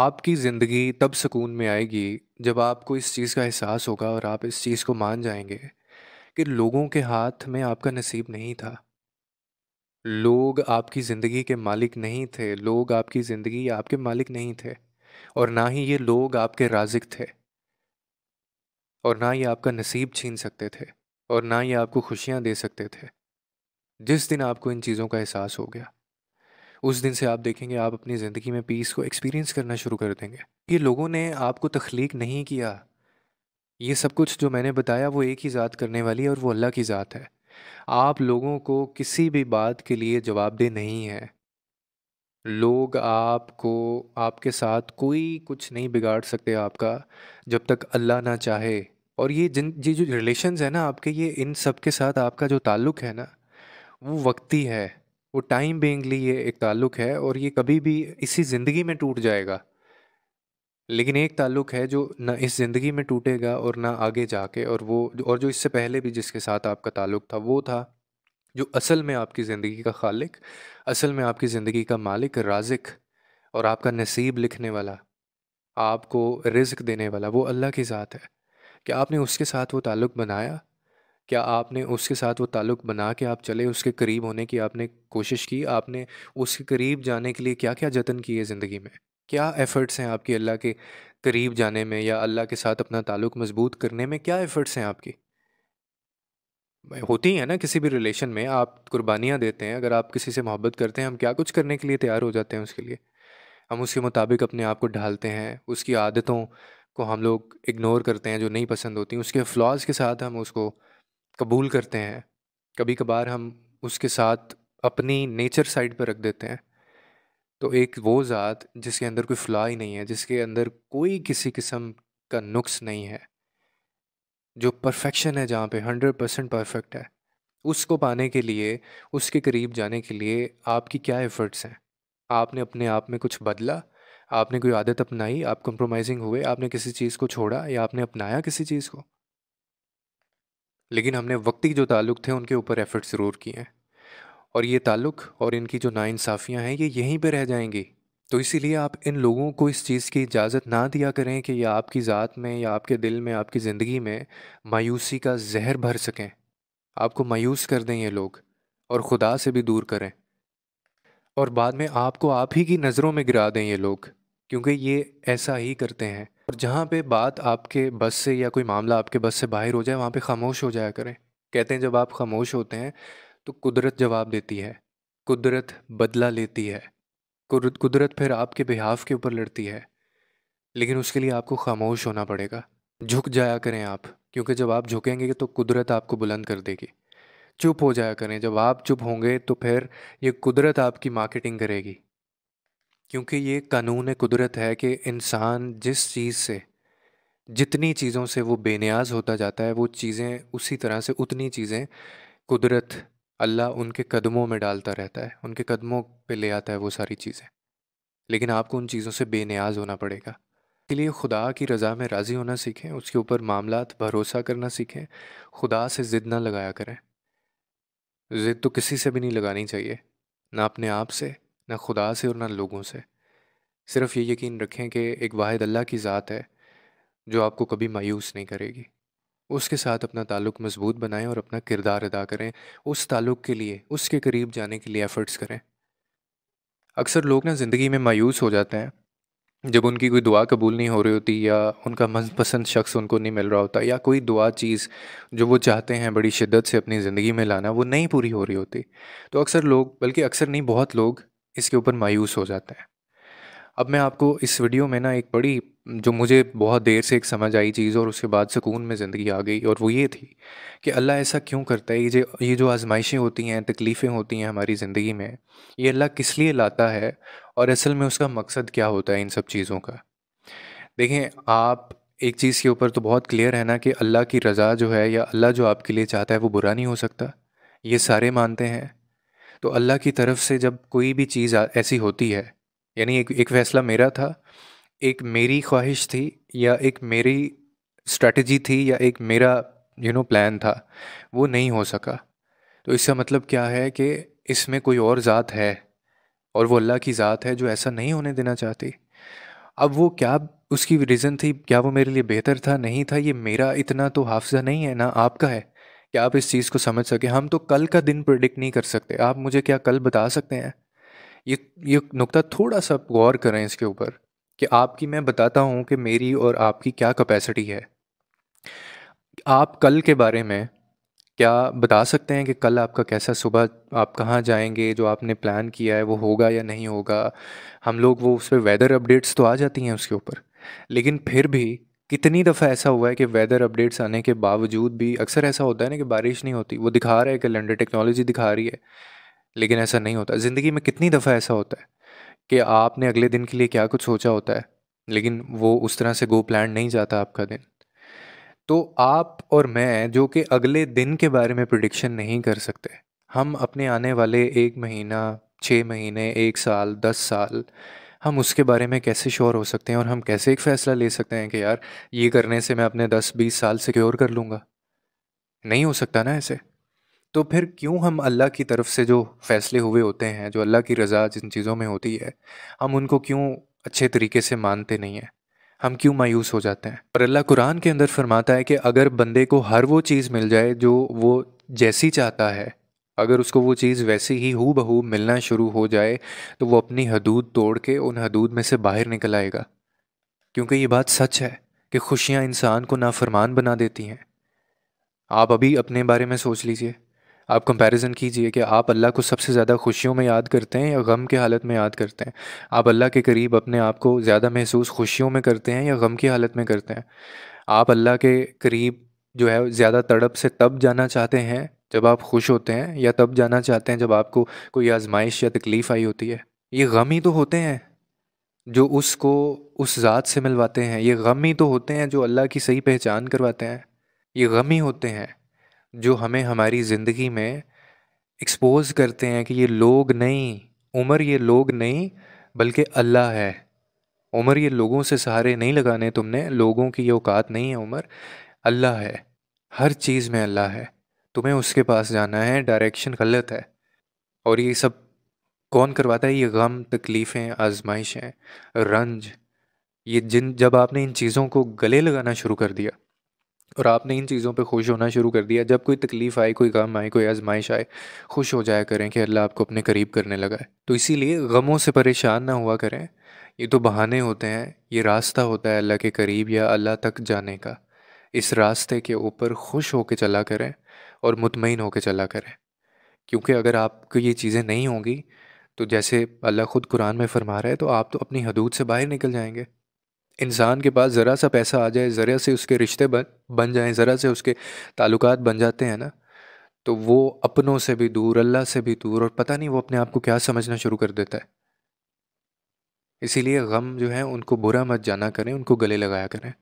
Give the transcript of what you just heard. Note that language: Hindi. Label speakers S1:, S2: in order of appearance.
S1: आपकी ज़िंदगी तब सुकून में आएगी जब आपको इस चीज़ का एहसास होगा और आप इस चीज़ को मान जाएंगे कि लोगों के हाथ में आपका नसीब नहीं था लोग आपकी ज़िंदगी के मालिक नहीं थे लोग आपकी ज़िंदगी आपके मालिक नहीं थे और ना ही ये लोग आपके राजिक थे और ना ही आपका नसीब छीन सकते थे और ना ही आपको खुशियाँ दे सकते थे जिस दिन आपको इन चीज़ों का एहसास हो गया उस दिन से आप देखेंगे आप अपनी ज़िंदगी में पीस को एक्सपीरियंस करना शुरू कर देंगे ये लोगों ने आपको तख्लीक नहीं किया ये सब कुछ जो मैंने बताया वो एक ही ज़ात करने वाली है और वो अल्लाह की ज़ात है आप लोगों को किसी भी बात के लिए जवाबदेह नहीं है लोग आपको आपके साथ कोई कुछ नहीं बिगाड़ सकते आपका जब तक अल्लाह ना चाहे और ये जिन ये जो रिलेशन है ना आपके ये इन सब के साथ आपका जो ताल्लुक़ है ना वो वक्ती है वो टाइम बेंगली ये एक ताल्लुक़ है और ये कभी भी इसी ज़िंदगी में टूट जाएगा लेकिन एक ताल्लुक़ है जो ना इस ज़िंदगी में टूटेगा और ना आगे जाके और वो और जो इससे पहले भी जिसके साथ आपका ताल्लुक़ था वो था जो असल में आपकी ज़िंदगी का खालिक असल में आपकी ज़िंदगी का मालिक राजिक और आपका नसीब लिखने वाला आपको रिज्क देने वाला वो अल्लाह की ज़ात है कि आपने उसके साथ वो ताल्लुक़ बनाया क्या आपने उसके साथ वो ताल्लुक़ बना के आप चले उसके करीब होने की आपने कोशिश की आपने उसके करीब जाने के लिए क्या-क्या जतन किए ज़िंदगी में? क्या एफ़र्ट्स हैं आपकी अल्लाह के करीब जाने में या अल्लाह के साथ अपना ताल्लुक़ मज़बूत करने में क्या एफ़र्ट्स हैं आपकी? होती है ना किसी भी रिलेशन में आप कुर्बानियाँ देते हैं अगर आप किसी से मोहब्बत करते हैं हम क्या कुछ करने के लिए तैयार हो जाते हैं उसके लिए। हम उसके मुताबिक अपने आप को ढालते हैं, उसकी आदतों को हम लोग इग्नोर करते हैं जो नहीं पसंद होती उसके फ्लॉज़ के साथ हम उसको कबूल करते हैं कभी कभार हम उसके साथ अपनी नेचर साइड पर रख देते हैं तो एक वो ज़ात जिसके अंदर कोई फ्ला ही नहीं है जिसके अंदर कोई किसी किस्म का नुक्स नहीं है जो परफेक्शन है जहाँ पे हंड्रेड परसेंट परफेक्ट है उसको पाने के लिए उसके करीब जाने के लिए आपकी क्या एफ़र्ट्स हैं आपने अपने आप में कुछ बदला आपने कोई आदत अपनाई आप कंप्रोमाइजिंग हुए आपने किसी चीज़ को छोड़ा या आपने अपनाया किसी चीज़ को लेकिन हमने वक्ती जो ताल्लुक़ थे उनके ऊपर एफ़र्ट ज़रूर किए हैं और ये ताल्लुक़ और इनकी जो नाइंसाफ़ियाँ हैं ये यहीं पर रह जाएंगी तो इसीलिए आप इन लोगों को इस चीज़ की इजाज़त ना दिया करें कि ये आपकी ज़ात में या आपके दिल में आपकी ज़िंदगी में मायूसी का जहर भर सकें आपको मायूस कर दें ये लोग और ख़ुदा से भी दूर करें और बाद में आपको आप ही की नज़रों में गिरा दें ये लोग क्योंकि ये ऐसा ही करते हैं और जहाँ पे बात आपके बस से या कोई मामला आपके बस से बाहर हो जाए वहाँ पे खामोश हो जाया करें कहते हैं जब आप खामोश होते हैं तो कुदरत जवाब देती है कुदरत बदला लेती है कुदरत फिर आपके बिहाफ के ऊपर लड़ती है लेकिन उसके लिए आपको खामोश होना पड़ेगा झुक जाया करें आप क्योंकि जब आप झुकेंगे तो कुदरत आपको बुलंद कर देगी चुप हो जाया करें जब आप चुप होंगे तो फिर ये कुदरत आपकी मार्केटिंग करेगी क्योंकि ये कानून कुदरत है कि इंसान जिस चीज़ से जितनी चीज़ों से वो बेनियाज होता जाता है वो चीज़ें उसी तरह से उतनी चीज़ें कुदरत अल्लाह उनके कदमों में डालता रहता है उनके कदमों पे ले आता है वो सारी चीज़ें लेकिन आपको उन चीज़ों से बेनियाज होना पड़ेगा इसलिए खुदा की रज़ा में राज़ी होना सीखें उसके ऊपर मामला भरोसा करना सीखें खुदा से ज़िद ना लगाया करें ज़िद तो किसी से भी नहीं लगानी चाहिए ना अपने आप से ना खुदा से और ना लोगों से सिर्फ ये यकीन रखें कि एक वाहिद अल्लाह की ज़ात है जो आपको कभी मायूस नहीं करेगी उसके साथ अपना ताल्लुक मजबूत बनाएं और अपना किरदार अदा करें उस ताल्लुक के लिए उसके करीब जाने के लिए एफ़र्ट्स करें अक्सर लोग ना ज़िंदगी में मायूस हो जाते हैं जब उनकी कोई दुआ कबूल नहीं हो रही होती या उनका मनपसंद शख्स उनको नहीं मिल रहा होता या कोई दुआ चीज़ जो वो चाहते हैं बड़ी शिद्दत से अपनी ज़िंदगी में लाना वो नहीं पूरी हो रही होती तो अक्सर लोग बल्कि अक्सर नहीं बहुत लोग इसके ऊपर मायूस हो जाते हैं अब मैं आपको इस वीडियो में ना एक बड़ी जो मुझे बहुत देर से एक समझ आई चीज़ और उसके बाद सुकून में ज़िंदगी आ गई और वो ये थी कि अल्लाह ऐसा क्यों करता है ये जो ये जो आजमाइशें होती हैं तकलीफ़ें होती हैं हमारी ज़िंदगी में ये अल्लाह किस लिए लाता है और असल में उसका मकसद क्या होता है इन सब चीज़ों का देखें आप एक चीज़ के ऊपर तो बहुत क्लियर है ना कि अल्लाह की रज़ा जो है या अल्लाह जो आपके लिए चाहता है वो बुरा नहीं हो सकता ये सारे मानते हैं तो अल्लाह की तरफ से जब कोई भी चीज़ ऐसी होती है यानी एक एक फैसला मेरा था एक मेरी ख्वाहिश थी या एक मेरी स्ट्रेटजी थी या एक मेरा यू नो प्लान था वो नहीं हो सका तो इसका मतलब क्या है कि इसमें कोई और ज़ात है और वो अल्लाह की ज़ात है जो ऐसा नहीं होने देना चाहती अब वो क्या उसकी रीज़न थी क्या वो मेरे लिए बेहतर था नहीं था ये मेरा इतना तो हाफजा नहीं है ना आपका है क्या आप इस चीज़ को समझ सके हम तो कल का दिन प्रिडिक्ट नहीं कर सकते आप मुझे क्या कल बता सकते हैं ये ये नुकता थोड़ा सा गौर करें इसके ऊपर कि आपकी मैं बताता हूँ कि मेरी और आपकी क्या कैपेसिटी है आप कल के बारे में क्या बता सकते हैं कि कल आपका कैसा सुबह आप कहाँ जाएंगे जो आपने प्लान किया है वो होगा या नहीं होगा हम लोग वो उस पर वेदर अपडेट्स तो आ जाती हैं उसके ऊपर लेकिन फिर भी कितनी दफ़ा ऐसा हुआ है कि वेदर अपडेट्स आने के बावजूद भी अक्सर ऐसा होता है ना कि बारिश नहीं होती वो दिखा रहा है कैलेंडर टेक्नोलॉजी दिखा रही है लेकिन ऐसा नहीं होता ज़िंदगी में कितनी दफ़ा ऐसा होता है कि आपने अगले दिन के लिए क्या कुछ सोचा होता है लेकिन वो उस तरह से गो प्लान नहीं जाता आपका दिन तो आप और मैं जो कि अगले दिन के बारे में प्रडिक्शन नहीं कर सकते हम अपने आने वाले एक महीना छः महीने एक साल दस साल हम उसके बारे में कैसे श्योर हो सकते हैं और हम कैसे एक फ़ैसला ले सकते हैं कि यार ये करने से मैं अपने दस बीस साल सिक्योर कर लूँगा नहीं हो सकता ना ऐसे तो फिर क्यों हम अल्लाह की तरफ से जो फ़ैसले हुए होते हैं जो अल्लाह की रज़ा जिन चीज़ों में होती है हम उनको क्यों अच्छे तरीके से मानते नहीं हैं हम क्यों मायूस हो जाते हैं पर अल्लाह कुरान के अंदर फरमाता है कि अगर बंदे को हर वो चीज़ मिल जाए जो वो जैसी चाहता है अगर उसको वो चीज़ वैसे ही हु बहू मिलना शुरू हो जाए तो वो अपनी हदूद तोड़ के उन हदूद में से बाहर निकल आएगा क्योंकि ये बात सच है कि खुशियाँ इंसान को नाफरमान बना देती हैं आप अभी अपने बारे में सोच लीजिए आप कंपैरिजन कीजिए कि आप अल्लाह को सबसे ज़्यादा खुशियों में याद करते हैं या गम के हालत में याद करते हैं आप अल्लाह के करीब अपने आप को ज़्यादा महसूस खुशियों में करते हैं या गम की हालत में करते हैं आप अल्लाह के करीब जो है ज़्यादा तड़प से तब जाना चाहते हैं जब आप खुश होते हैं या तब जाना चाहते हैं जब आपको कोई आजमाइश या तकलीफ़ आई होती है ये गम ही तो होते हैं जो उसको उस ज़ात से मिलवाते हैं ये गम ही तो होते हैं जो अल्लाह की सही पहचान करवाते हैं ये गम ही होते हैं जो हमें हमारी ज़िंदगी में एक्सपोज करते हैं कि ये लोग नहीं उम्र ये लोग नहीं बल्कि अल्लाह है उम्र ये लोगों से सहारे नहीं लगाने तुमने लोगों की ये औकात नहीं है उम्र अल्लाह है हर चीज़ में अल्लाह है तुम्हें उसके पास जाना है डायरेक्शन गलत है और ये सब कौन करवाता है ये गम तकलीफ़ें आजमाइशें रंज ये जिन जब आपने इन चीज़ों को गले लगाना शुरू कर दिया और आपने इन चीज़ों पे खुश होना शुरू कर दिया जब कोई तकलीफ़ आए कोई गम आए कोई आजमाइश आए खुश हो जाया करें कि अल्लाह आपको अपने करीब करने लगा है तो इसीलिए गमों से परेशान ना हुआ करें ये तो बहाने होते हैं ये रास्ता होता है अल्लाह के करीब या अल्लाह तक जाने का इस रास्ते के ऊपर खुश होकर चला करें और मुतमिन होकर चला करें क्योंकि अगर आपको ये चीज़ें नहीं होंगी तो जैसे अल्लाह ख़ुद कुरान में फरमा रहा है तो आप तो अपनी हदूद से बाहर निकल जाएंगे इंसान के पास ज़रा सा पैसा आ जाए ज़रा से उसके रिश्ते बन बन जाएँ ज़रा से उसके ताल्लुक बन जाते हैं ना तो वो अपनों से भी दूर अल्लाह से भी दूर और पता नहीं वो अपने आप को क्या समझना शुरू कर देता है इसीलिए गम जो है उनको बुरा मत जाना करें उनको गले लगाया करें